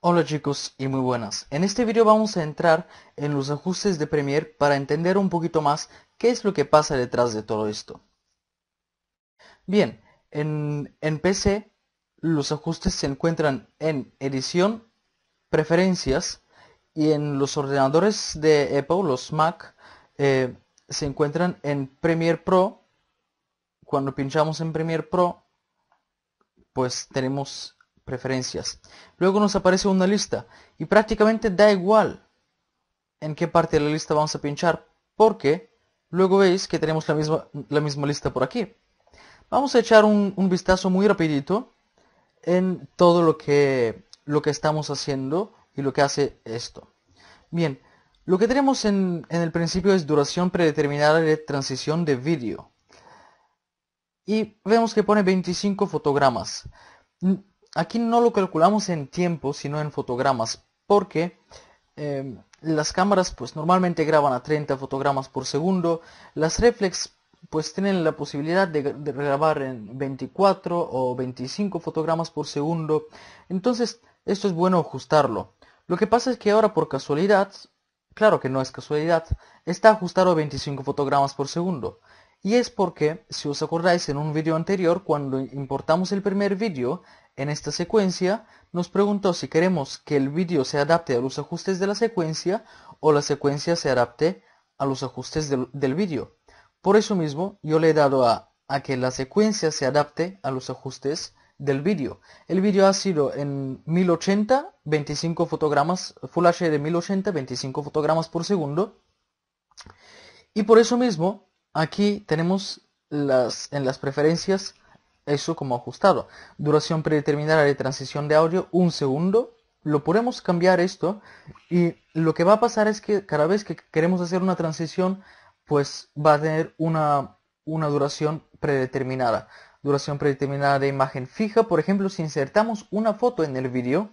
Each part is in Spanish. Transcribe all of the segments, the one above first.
Hola chicos y muy buenas, en este video vamos a entrar en los ajustes de Premiere para entender un poquito más qué es lo que pasa detrás de todo esto. Bien, en, PC los ajustes se encuentran en edición, preferencias y en los ordenadores de Apple, los Mac, eh, se encuentran en Premiere Pro. Cuando pinchamos en Premiere Pro, pues tenemos preferencias. Luego nos aparece una lista y prácticamente da igual en qué parte de la lista vamos a pinchar porque luego veis que tenemos la misma, la misma lista por aquí. Vamos a echar un, vistazo muy rapidito en todo lo que, lo que estamos haciendo y lo que hace esto. Bien, lo que tenemos en, en el principio es duración predeterminada de transición de vídeo. Y vemos que pone 25 fotogramas aquí no lo calculamos en tiempo, sino en fotogramas, porque em, las cámaras pues normalmente graban a 30 fotogramas por segundo, las reflex pues tienen la posibilidad de, de grabar en 24 o 25 fotogramas por segundo, entonces esto es bueno ajustarlo. Lo que pasa es que ahora por casualidad, claro que no es casualidad, está ajustado a 25 fotogramas por segundo. Y es porque, si os acordáis en un vídeo anterior, cuando importamos el primer vídeo, en esta secuencia nos preguntó si queremos que el vídeo se adapte a los ajustes de la secuencia o la secuencia se adapte a los ajustes del, vídeo. Por eso mismo yo le he dado a, que la secuencia se adapte a los ajustes del vídeo. El vídeo ha sido en 1080, 25 fotogramas, Full HD 1080, 25 fotogramas por segundo. Y por eso mismo, aquí tenemos las, en las preferencias eso como ajustado. Duración predeterminada de transición de audio, un segundo. Lo podemos cambiar esto y lo que va a pasar es que cada vez que queremos hacer una transición, pues va a tener una, una duración predeterminada. Duración predeterminada de imagen fija, por ejemplo, si insertamos una foto en el vídeo,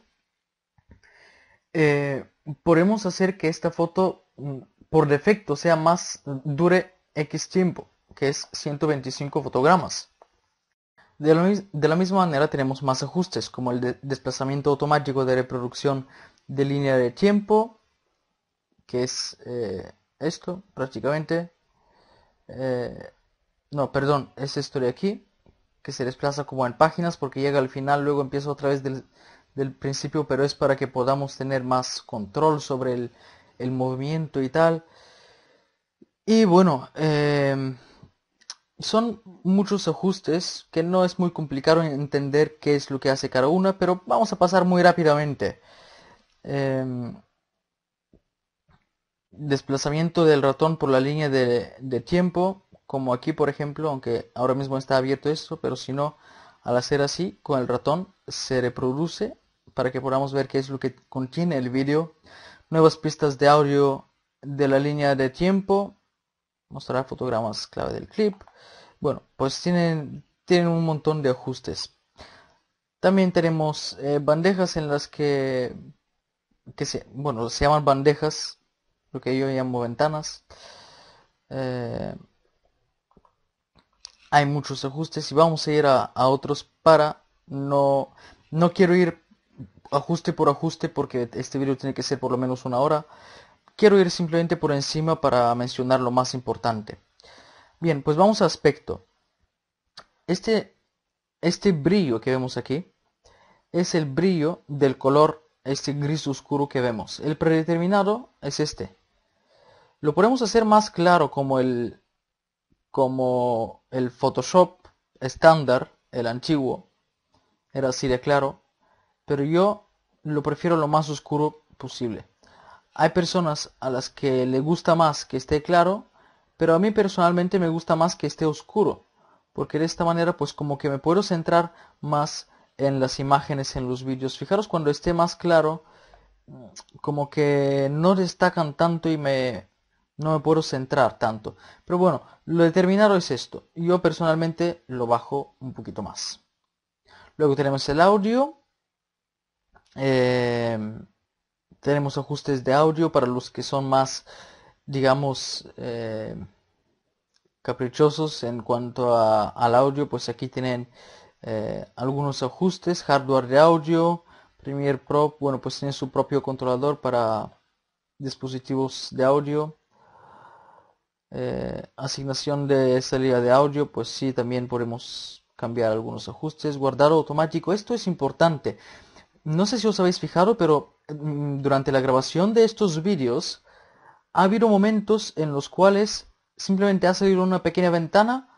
eh, podemos hacer que esta foto mm, por defecto sea más dure X tiempo, que es 125 fotogramas. De, la misma manera tenemos más ajustes como el desplazamiento automático de reproducción de línea de tiempo, que es eh, esto prácticamente. Eh, no, perdón, es esto de aquí, que se desplaza como en páginas porque llega al final, luego empieza otra vez del, principio, pero es para que podamos tener más control sobre el, el movimiento y tal. Y bueno, eh, son muchos ajustes que no es muy complicado entender qué es lo que hace cada una, pero vamos a pasar muy rápidamente. Em, desplazamiento del ratón por la línea de, de, tiempo, como aquí por ejemplo, aunque ahora mismo está abierto esto, pero si no, al hacer así con el ratón se reproduce para que podamos ver qué es lo que contiene el vídeo. Nuevas pistas de audio de la línea de tiempo, mostrar fotogramas clave del clip. Bueno, pues tienen, tienen un montón de ajustes. También tenemos eh, bandejas en las que, que se, bueno, se llaman bandejas, lo que yo llamo ventanas. Eh, hay muchos ajustes y vamos a ir a, a, otros para no no quiero ir ajuste por ajuste porque este vídeo tiene que ser por lo menos una hora Quiero ir simplemente por encima para mencionar lo más importante. Bien, pues vamos a aspecto. Este, este brillo que vemos aquí es el brillo del color este gris oscuro que vemos. El predeterminado es este. Lo podemos hacer más claro como el, como el Photoshop estándar, el antiguo, era así de claro, pero yo lo prefiero lo más oscuro posible. Hay personas a las que le gusta más que esté claro, pero a mí personalmente me gusta más que esté oscuro, porque de esta manera pues como que me puedo centrar más en las imágenes, en los vídeos. Fijaros cuando esté más claro, como que no destacan tanto y me no me puedo centrar tanto. Pero bueno, lo determinado es esto. Yo personalmente lo bajo un poquito más. Luego tenemos el audio. Eh, tenemos ajustes de audio para los que son más, digamos, eh, caprichosos en cuanto al audio, pues aquí tienen eh, algunos ajustes, hardware de audio, Premiere Pro, bueno, pues tiene su propio controlador para dispositivos de audio. Eh, asignación de salida de audio, pues sí, también podemos cambiar algunos ajustes, guardar automático, esto es importante. No sé si os habéis fijado, pero mm, durante la grabación de estos vídeos ha habido momentos en los cuales simplemente ha salido una pequeña ventana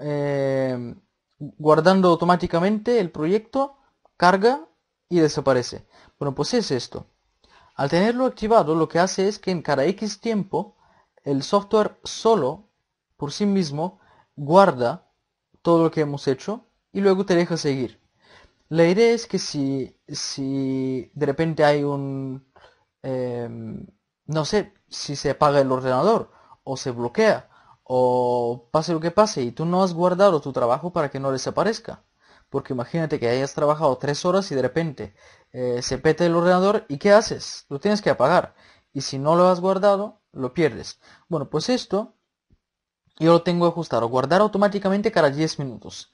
eh, guardando automáticamente el proyecto, carga y desaparece. Bueno, pues es esto. Al tenerlo activado lo que hace es que en cada X tiempo el software solo, por sí mismo, guarda todo lo que hemos hecho y luego te deja seguir. La idea es que si, de repente hay un... Em, no sé, si se apaga el ordenador o se bloquea o pase lo que pase y tú no has guardado tu trabajo para que no desaparezca. Porque imagínate que hayas trabajado tres horas y de repente eh, se pete el ordenador y ¿qué haces? Lo tienes que apagar. Y si no lo has guardado, lo pierdes. Bueno, pues esto yo lo tengo ajustado. Guardar automáticamente cada 10 minutos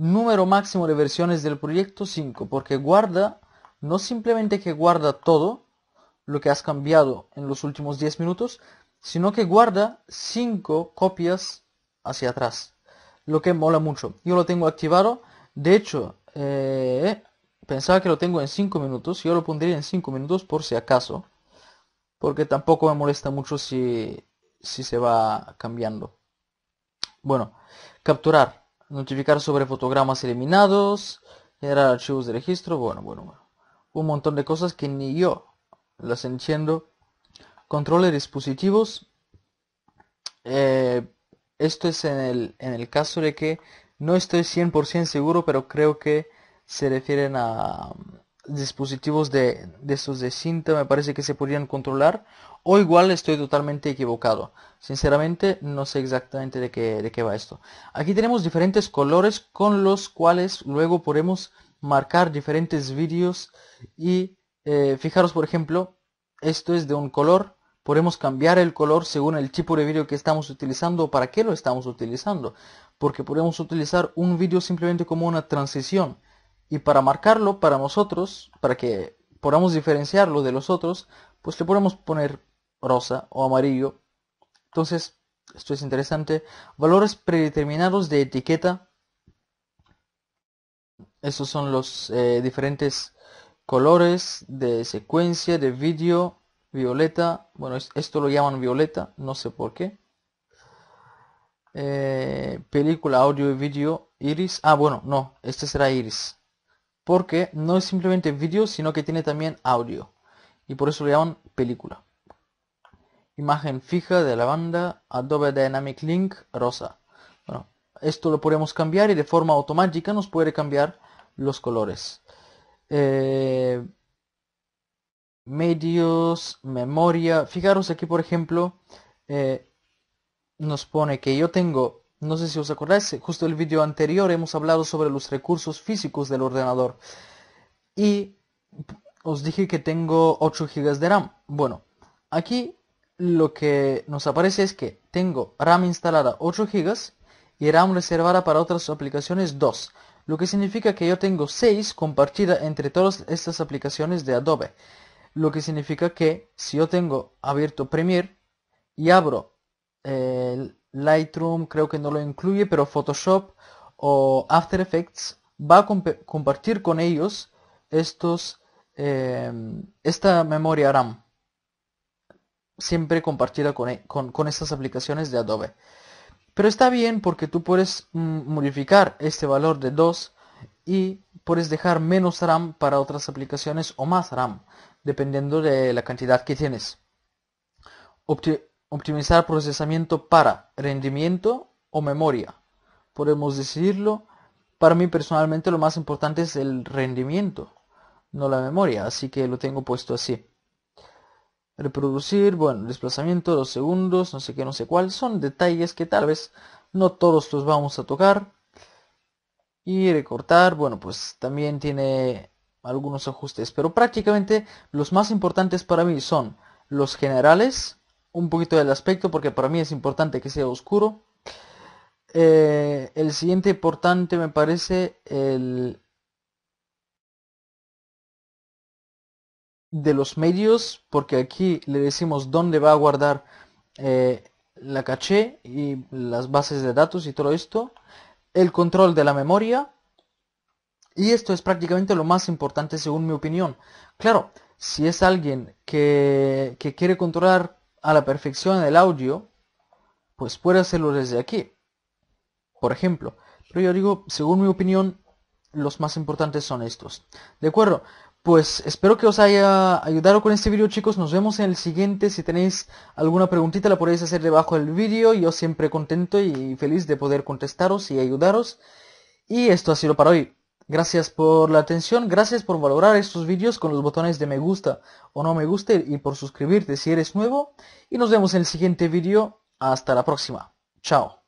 número máximo de versiones del proyecto 5, porque guarda, no simplemente que guarda todo lo que has cambiado en los últimos 10 minutos, sino que guarda 5 copias hacia atrás, lo que mola mucho. Yo lo tengo activado, de hecho, eh, pensaba que lo tengo en 5 minutos, yo lo pondría en 5 minutos por si acaso, porque tampoco me molesta mucho si, si se va cambiando. Bueno, capturar notificar sobre fotogramas eliminados, generar archivos de registro, bueno, bueno, bueno. Un montón de cosas que ni yo las entiendo. Control de dispositivos. Eh, esto es en el caso de que no estoy 100% seguro, pero creo que se refieren a, dispositivos de, de estos de cinta me parece que se podrían controlar o igual estoy totalmente equivocado sinceramente no sé exactamente de qué, de qué va esto aquí tenemos diferentes colores con los cuales luego podemos marcar diferentes vídeos y eh, fijaros por ejemplo esto es de un color podemos cambiar el color según el tipo de vídeo que estamos utilizando para qué lo estamos utilizando porque podemos utilizar un vídeo simplemente como una transición y para marcarlo para nosotros, para que podamos diferenciarlo de los otros, pues le podemos poner rosa o amarillo. Entonces, esto es interesante. Valores predeterminados de etiqueta. esos son los eh, diferentes colores de secuencia de vídeo. Violeta. Bueno, esto lo llaman violeta. No sé por qué. Eh, película, audio y vídeo. Iris. Ah, bueno, no. Este será iris porque no es simplemente vídeo, sino que tiene también audio. Y por eso le llaman película. Imagen fija de la banda Adobe Dynamic Link rosa. esto lo podemos cambiar y de forma automática nos puede cambiar los colores. Eh, medios, memoria. Fijaros aquí, por ejemplo, eh, nos pone que yo tengo no sé si os acordáis, justo el vídeo anterior hemos hablado sobre los recursos físicos del ordenador. Y os dije que tengo 8 GB de RAM. Bueno, aquí lo que nos aparece es que tengo RAM instalada 8 GB y RAM reservada para otras aplicaciones 2. Lo que significa que yo tengo 6 compartida entre todas estas aplicaciones de Adobe. Lo que significa que si yo tengo abierto Premiere y abro el Lightroom creo que no lo incluye, pero Photoshop o After Effects va a compartir con ellos estos, em, esta memoria RAM. Siempre compartida con, e-, estas aplicaciones de Adobe. Pero está bien porque tú puedes mm, modificar este valor de 2 y puedes dejar menos RAM para otras aplicaciones o más RAM, dependiendo de la cantidad que tienes optimizar procesamiento para rendimiento o memoria. Podemos decidirlo para mí personalmente lo más importante es el rendimiento, no la memoria, así que lo tengo puesto así. Reproducir, bueno, desplazamiento, los segundos, no sé qué, no sé cuál, son detalles que tal vez no todos los vamos a tocar. Y recortar, bueno, pues también tiene algunos ajustes, pero prácticamente los más importantes para mí son los generales, un poquito del aspecto porque para mí es importante que sea oscuro. Eh, el siguiente importante me parece el de los medios porque aquí le decimos dónde va a guardar eh, la caché y las bases de datos y todo esto el control de la memoria y esto es prácticamente lo más importante según mi opinión claro si es alguien que, que quiere controlar a la perfección del audio, pues puede hacerlo desde aquí. Por ejemplo, pero yo digo, según mi opinión, los más importantes son estos. De acuerdo, pues espero que os haya ayudado con este vídeo chicos, nos vemos en el siguiente, si tenéis alguna preguntita la podéis hacer debajo del vídeo, yo siempre contento y feliz de poder contestaros y ayudaros. Y esto ha sido para hoy. Gracias por la atención, gracias por valorar estos vídeos con los botones de me gusta o no me guste y por suscribirte si eres nuevo. Y nos vemos en el siguiente vídeo. Hasta la próxima. Chao.